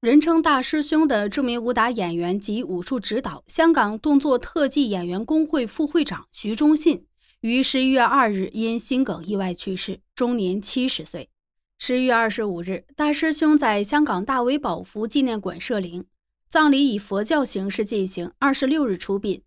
人称大师兄的著名武打演员及武术指导、香港动作特技演员工会副会长徐忠信，于十一月二日因心梗意外去世，终年七十岁。十一月二十五日，大师兄在香港大围宝福纪念馆设灵，葬礼以佛教形式进行。二十六日出殡。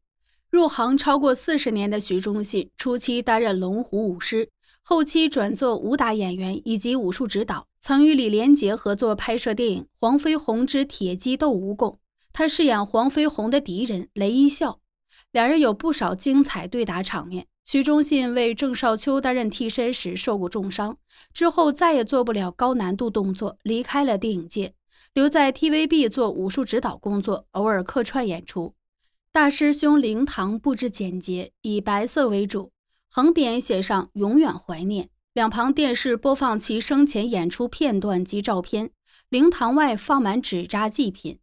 入行超过四十年的徐忠信，初期担任龙虎武师，后期转做武打演员以及武术指导。曾与李连杰合作拍摄电影《黄飞鸿之铁鸡斗蜈蚣》，他饰演黄飞鸿的敌人雷一笑，两人有不少精彩对打场面。徐忠信为郑少秋担任替身时受过重伤，之后再也做不了高难度动作，离开了电影界，留在 TVB 做武术指导工作，偶尔客串演出。大师兄灵堂布置简洁，以白色为主，横匾写上“永远怀念”。两旁电视播放其生前演出片段及照片，灵堂外放满纸扎祭品。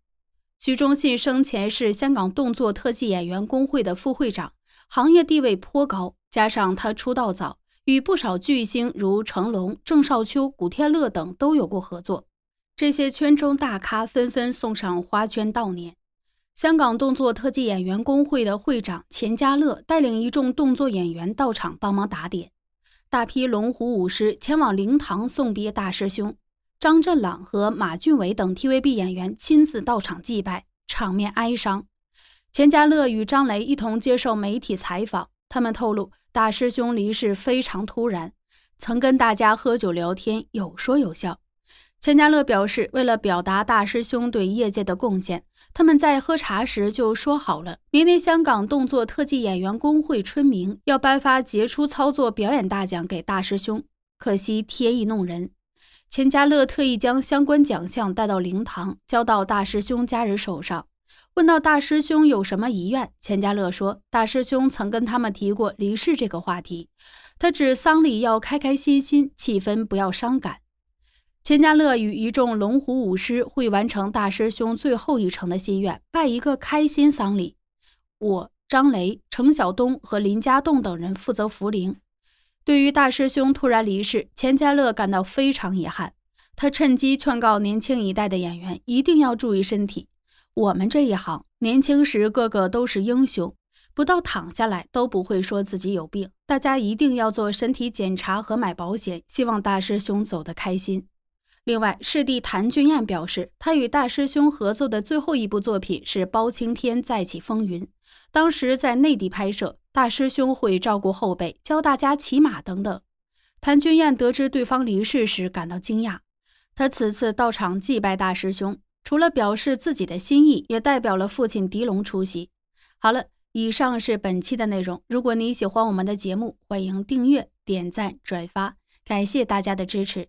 徐忠信生前是香港动作特技演员工会的副会长，行业地位颇高，加上他出道早，与不少巨星如成龙、郑少秋、古天乐等都有过合作。这些圈中大咖纷纷送上花圈悼念。香港动作特技演员工会的会长钱嘉乐带领一众动作演员到场帮忙打点。大批龙虎舞师前往灵堂送别大师兄，张振朗和马浚伟等 TVB 演员亲自到场祭拜，场面哀伤。钱嘉乐与张雷一同接受媒体采访，他们透露大师兄离世非常突然，曾跟大家喝酒聊天，有说有笑。钱嘉乐表示，为了表达大师兄对业界的贡献，他们在喝茶时就说好了，明年香港动作特技演员工会春茗要颁发杰出操作表演大奖给大师兄。可惜天意弄人，钱嘉乐特意将相关奖项带到灵堂，交到大师兄家人手上。问到大师兄有什么遗愿，钱嘉乐说，大师兄曾跟他们提过离世这个话题，他指丧礼要开开心心，气氛不要伤感。钱嘉乐与一众龙虎舞师会完成大师兄最后一程的心愿，办一个开心丧礼。我张雷、程晓东和林家栋等人负责扶灵。对于大师兄突然离世，钱嘉乐感到非常遗憾。他趁机劝告年轻一代的演员一定要注意身体。我们这一行年轻时个个都是英雄，不到躺下来都不会说自己有病。大家一定要做身体检查和买保险。希望大师兄走得开心。另外，师弟谭俊彦表示，他与大师兄合作的最后一部作品是《包青天再起风云》，当时在内地拍摄，大师兄会照顾后辈，教大家骑马等等。谭俊彦得知对方离世时感到惊讶，他此次到场祭拜大师兄，除了表示自己的心意，也代表了父亲狄龙出席。好了，以上是本期的内容。如果你喜欢我们的节目，欢迎订阅、点赞、转发，感谢大家的支持。